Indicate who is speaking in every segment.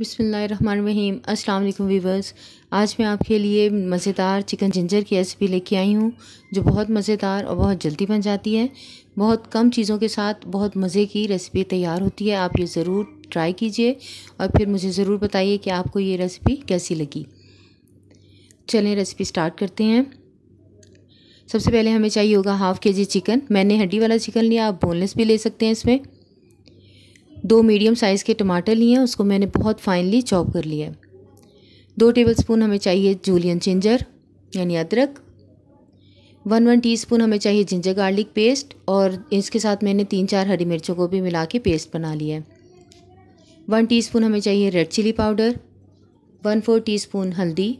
Speaker 1: बिसमीम असल वीवर्स आज मैं आपके लिए मज़ेदार चिकन जिंजर की रेसिपी लेके आई हूँ जो बहुत मज़ेदार और बहुत जल्दी बन जाती है बहुत कम चीज़ों के साथ बहुत मज़े की रेसिपी तैयार होती है आप ये ज़रूर ट्राई कीजिए और फिर मुझे ज़रूर बताइए कि आपको ये रेसिपी कैसी लगी चलें रेसिपी स्टार्ट करते हैं सबसे पहले हमें चाहिए होगा हाफ़ के जी चिकन मैंने हड्डी वाला चिकन लिया आप बोनलेस भी ले सकते हैं इसमें दो मीडियम साइज़ के टमाटर लिए हैं उसको मैंने बहुत फाइनली चॉप कर लिया है दो स्पून हमें चाहिए जूलियन जिंजर यानी अदरक वन वन टीस्पून हमें चाहिए जिंजर गार्लिक पेस्ट और इसके साथ मैंने तीन चार हरी मिर्चों को भी मिला के पेस्ट बना लिया है वन टी हमें चाहिए red chilli powder one four T हल्दी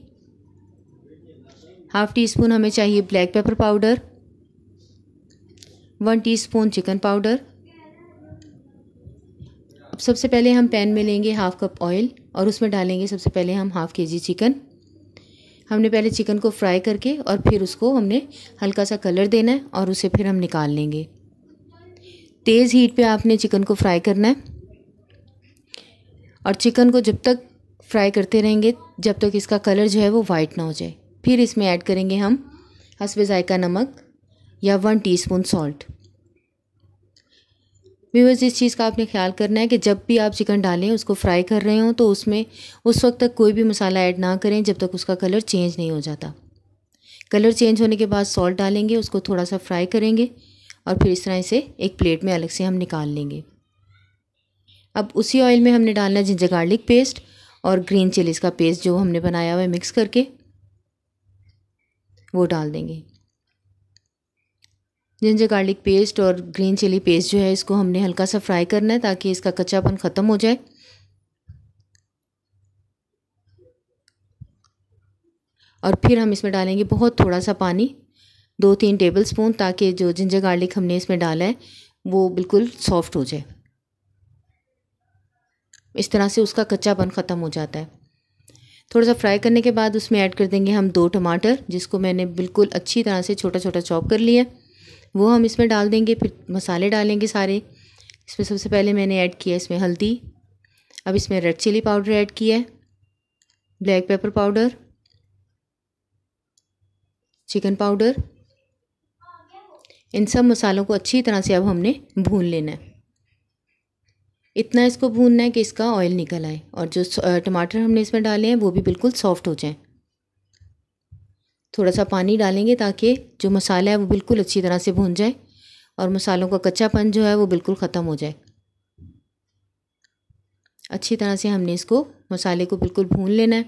Speaker 1: हाफ़ टी स्पून हमें चाहिए black pepper powder one teaspoon chicken powder सबसे पहले हम पैन में लेंगे हाफ़ कप ऑयल और उसमें डालेंगे सबसे पहले हम हाफ़ के जी चिकन हमने पहले चिकन को फ्राई करके और फिर उसको हमने हल्का सा कलर देना है और उसे फिर हम निकाल लेंगे तेज़ हीट पे आपने चिकन को फ्राई करना है और चिकन को जब तक फ्राई करते रहेंगे जब तक इसका कलर जो है वो वाइट ना हो जाए फिर इसमें ऐड करेंगे हम हसबे ज़ायका नमक या वन टीस्पून सॉल्ट व्यूवर्स इस चीज़ का आपने ख्याल करना है कि जब भी आप चिकन डालें उसको फ्राई कर रहे हों तो उसमें उस वक्त तक कोई भी मसाला ऐड ना करें जब तक उसका कलर चेंज नहीं हो जाता कलर चेंज होने के बाद सॉल्ट डालेंगे उसको थोड़ा सा फ्राई करेंगे और फिर इस तरह इसे एक प्लेट में अलग से हम निकाल लेंगे अब उसी ऑयल में हमने डालना जिंजर गार्लिक पेस्ट और ग्रीन चिलीज़ का पेस्ट जो हमने बनाया हुआ है मिक्स करके वो डाल देंगे जिंजर गार्लिक पेस्ट और ग्रीन चिली पेस्ट जो है इसको हमने हल्का सा फ्राई करना है ताकि इसका कच्चापन ख़त्म हो जाए और फिर हम इसमें डालेंगे बहुत थोड़ा सा पानी दो तीन टेबल स्पून ताकि जो जिंजर गार्लिक हमने इसमें डाला है वो बिल्कुल सॉफ्ट हो जाए इस तरह से उसका कच्चापन ख़त्म हो जाता है थोड़ा सा फ्राई करने के बाद उसमें ऐड कर देंगे हम दो टमाटर जिसको मैंने बिल्कुल अच्छी तरह से छोटा छोटा चॉप कर लिया वो हम इसमें डाल देंगे फिर मसाले डालेंगे सारे इसमें सबसे पहले मैंने ऐड किया इसमें हल्दी अब इसमें रेड चिली पाउडर ऐड किया है black pepper powder chicken powder इन सब मसालों को अच्छी तरह से अब हमने भून लेना है इतना इसको भूनना है कि इसका ऑयल निकल आए और जो टमाटर हमने इसमें डाले हैं वो भी बिल्कुल सॉफ्ट हो जाएं थोड़ा सा पानी डालेंगे ताकि जो मसाला है वो बिल्कुल अच्छी तरह से भून जाए और मसालों का कच्चापन जो है वो बिल्कुल ख़त्म हो जाए अच्छी तरह से हमने इसको मसाले को बिल्कुल भून लेना है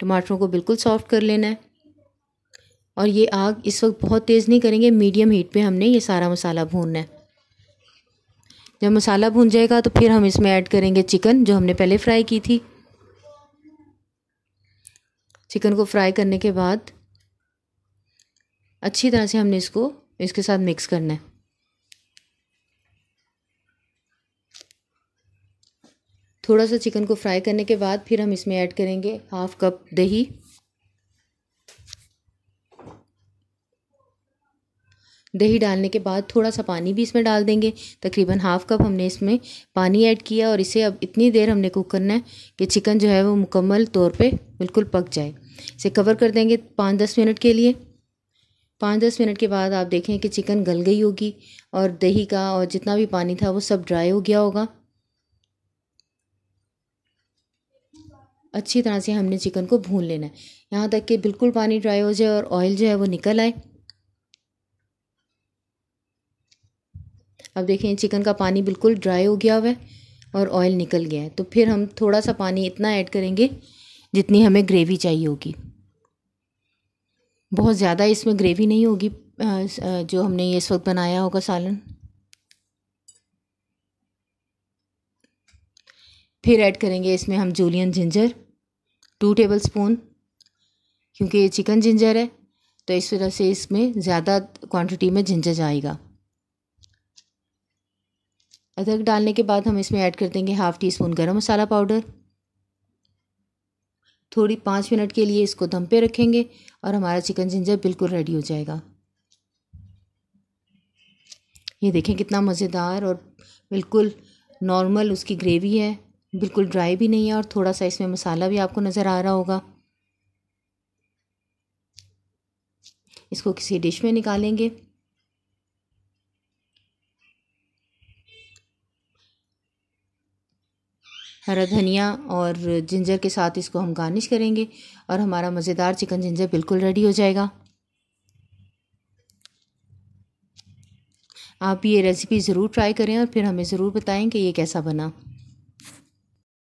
Speaker 1: टमाटरों को बिल्कुल सॉफ्ट कर लेना है और ये आग इस वक्त बहुत तेज़ नहीं करेंगे मीडियम हीट पे हमने ये सारा मसाला भूनना है जब मसाला भून जाएगा तो फिर हम इसमें ऐड करेंगे चिकन जो हमने पहले फ्राई की थी चिकन को फ्राई करने के बाद अच्छी तरह से हमने इसको इसके साथ मिक्स करना है थोड़ा सा चिकन को फ्राई करने के बाद फिर हम इसमें ऐड करेंगे हाफ कप दही दही डालने के बाद थोड़ा सा पानी भी इसमें डाल देंगे तकरीबन हाफ कप हमने इसमें पानी ऐड किया और इसे अब इतनी देर हमने कुक करना है कि चिकन जो है वो मुकम्मल तौर पे बिल्कुल पक जाए इसे कवर कर देंगे पाँच दस मिनट के लिए पाँच दस मिनट के बाद आप देखें कि चिकन गल गई होगी और दही का और जितना भी पानी था वो सब ड्राई हो गया होगा अच्छी तरह से हमने चिकन को भून लेना है यहाँ तक कि बिल्कुल पानी ड्राई हो जाए और ऑयल जो है वो निकल आए अब देखें चिकन का पानी बिल्कुल ड्राई हो गया हुआ है और ऑयल निकल गया है तो फिर हम थोड़ा सा पानी इतना ऐड करेंगे जितनी हमें ग्रेवी चाहिए होगी बहुत ज़्यादा इसमें ग्रेवी नहीं होगी जो हमने इस वक्त बनाया होगा सालन फिर ऐड करेंगे इसमें हम julienne ginger two tablespoon क्योंकि ये चिकन जिंजर है तो इस वजह से इसमें ज़्यादा क्वांटिटी में जिंजर जाएगा अदरक डालने के बाद हम इसमें ऐड कर देंगे हाफ़ टी स्पून गर्म मसाला पाउडर थोड़ी पाँच मिनट के लिए इसको दम पे रखेंगे और हमारा चिकन जिंजर बिल्कुल रेडी हो जाएगा ये देखें कितना मज़ेदार और बिल्कुल नॉर्मल उसकी ग्रेवी है बिल्कुल ड्राई भी नहीं है और थोड़ा सा इसमें मसाला भी आपको नज़र आ रहा होगा इसको किसी डिश में निकालेंगे हरा धनिया और जिंजर के साथ इसको हम गार्निश करेंगे और हमारा मज़ेदार चिकन जिंजर बिल्कुल रेडी हो जाएगा आप ये रेसिपी ज़रूर ट्राई करें और फिर हमें ज़रूर बताएं कि ये कैसा बना